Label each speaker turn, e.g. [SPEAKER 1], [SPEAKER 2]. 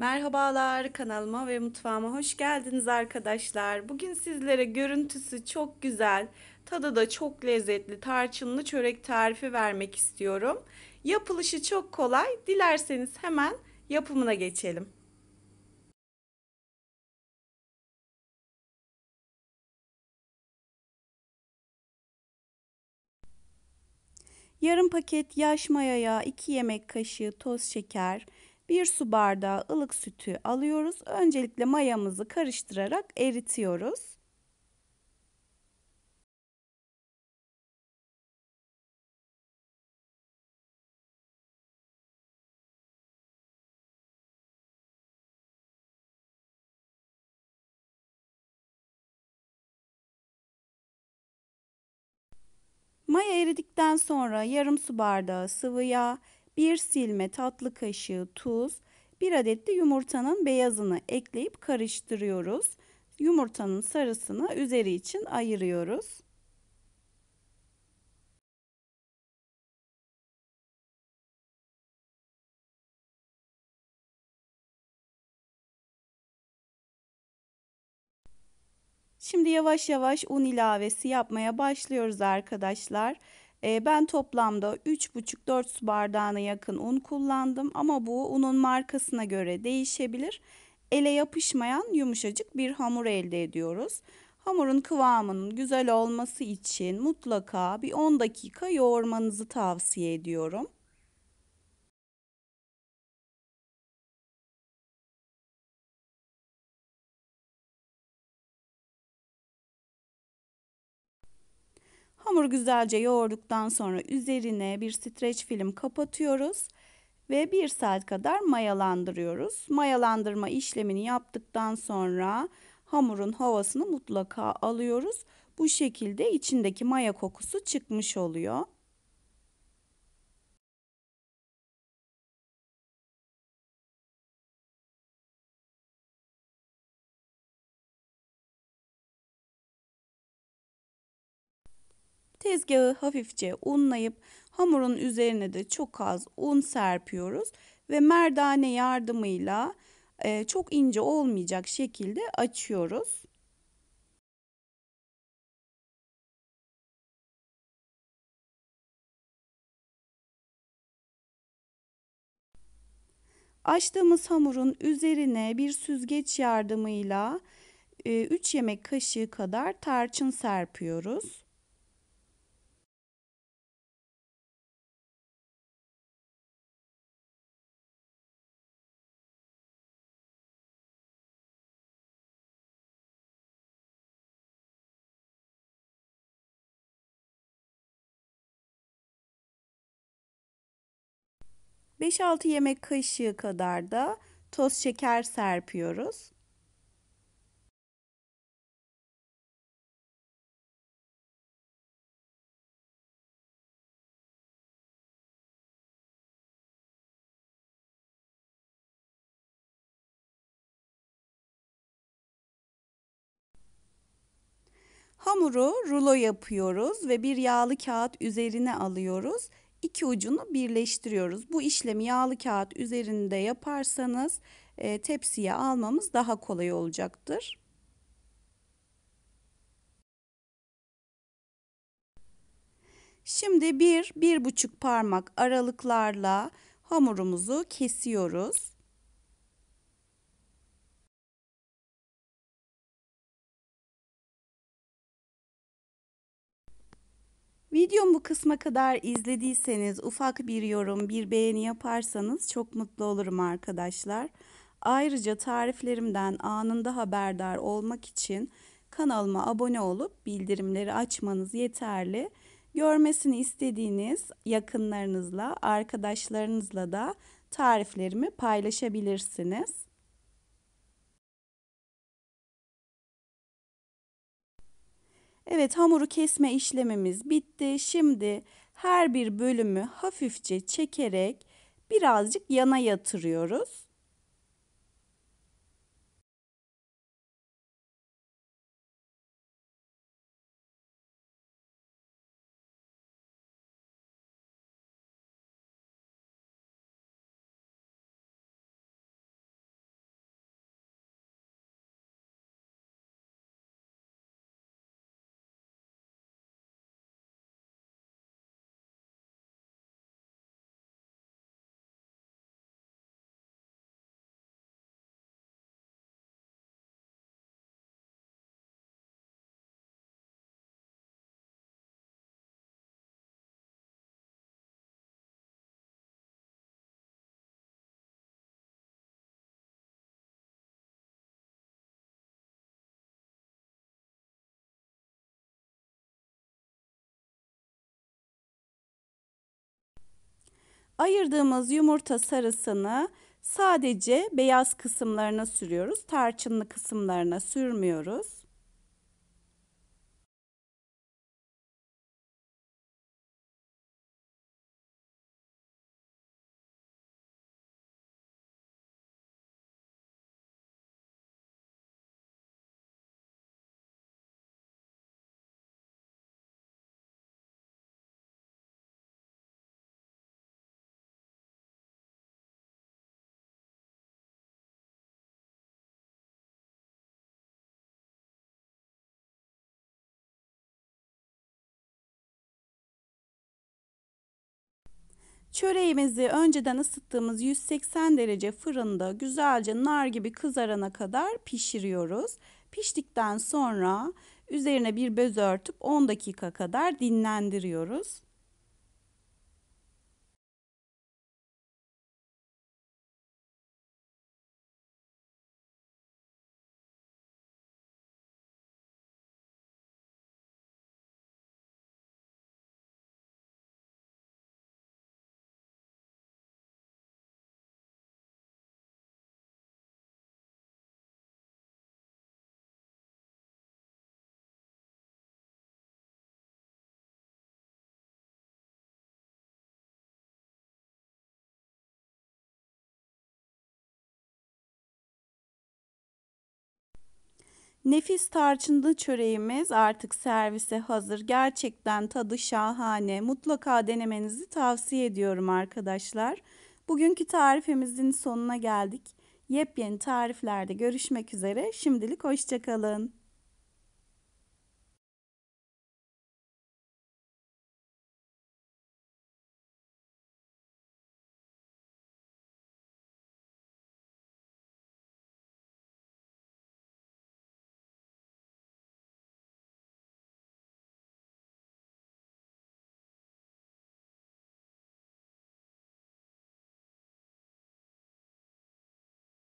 [SPEAKER 1] Merhabalar kanalıma ve mutfağıma hoş geldiniz arkadaşlar. Bugün sizlere görüntüsü çok güzel, tadı da çok lezzetli tarçınlı çörek tarifi vermek istiyorum. Yapılışı çok kolay. Dilerseniz hemen
[SPEAKER 2] yapımına geçelim. Yarım paket yaş mayaya yağı, 2 yemek kaşığı toz şeker,
[SPEAKER 1] 1 su bardağı ılık sütü alıyoruz. Öncelikle mayamızı karıştırarak eritiyoruz. Maya eridikten sonra yarım su bardağı sıvı yağ, 1 silme tatlı kaşığı tuz, 1 adet de yumurtanın beyazını ekleyip karıştırıyoruz. Yumurtanın
[SPEAKER 2] sarısını üzeri için ayırıyoruz.
[SPEAKER 1] Şimdi yavaş yavaş un ilavesi yapmaya başlıyoruz arkadaşlar. E, ben toplamda 3,5-4 su bardağına yakın un kullandım ama bu unun markasına göre değişebilir. Ele yapışmayan yumuşacık bir hamur elde ediyoruz. Hamurun kıvamının güzel olması için mutlaka bir 10 dakika
[SPEAKER 2] yoğurmanızı tavsiye ediyorum. Hamuru güzelce yoğurduktan
[SPEAKER 1] sonra üzerine bir streç film kapatıyoruz ve 1 saat kadar mayalandırıyoruz. Mayalandırma işlemini yaptıktan sonra hamurun havasını mutlaka alıyoruz. Bu şekilde içindeki maya kokusu çıkmış oluyor.
[SPEAKER 2] Tezgahı hafifçe
[SPEAKER 1] unlayıp hamurun üzerine de çok az un serpiyoruz ve merdane
[SPEAKER 2] yardımıyla e, çok ince olmayacak şekilde açıyoruz.
[SPEAKER 1] Açtığımız hamurun üzerine bir süzgeç yardımıyla 3 e,
[SPEAKER 2] yemek kaşığı kadar tarçın serpiyoruz. 5-6 yemek kaşığı kadar da toz şeker serpiyoruz. Hamuru rulo yapıyoruz ve bir yağlı kağıt üzerine
[SPEAKER 1] alıyoruz iki ucunu birleştiriyoruz. Bu işlemi yağlı kağıt üzerinde yaparsanız e, tepsiye almamız daha kolay olacaktır. Şimdi bir, bir buçuk parmak aralıklarla hamurumuzu kesiyoruz.
[SPEAKER 2] Videomu bu kısma
[SPEAKER 1] kadar izlediyseniz ufak bir yorum, bir beğeni yaparsanız çok mutlu olurum arkadaşlar. Ayrıca tariflerimden anında haberdar olmak için kanalıma abone olup bildirimleri açmanız yeterli. Görmesini istediğiniz yakınlarınızla, arkadaşlarınızla da tariflerimi paylaşabilirsiniz. Evet hamuru kesme işlemimiz bitti. Şimdi her bir bölümü hafifçe çekerek birazcık yana yatırıyoruz.
[SPEAKER 2] Ayırdığımız yumurta sarısını
[SPEAKER 1] sadece beyaz kısımlarına sürüyoruz. Tarçınlı kısımlarına sürmüyoruz.
[SPEAKER 2] Çöreğimizi önceden ısıttığımız 180 derece
[SPEAKER 1] fırında güzelce nar gibi kızarana kadar pişiriyoruz. Piştikten sonra üzerine bir bez örtüp 10 dakika kadar dinlendiriyoruz. Nefis tarçınlı çöreğimiz artık servise hazır. Gerçekten tadı şahane. Mutlaka denemenizi tavsiye ediyorum arkadaşlar. Bugünkü tarifimizin sonuna geldik. Yepyeni tariflerde görüşmek üzere. Şimdilik hoşçakalın.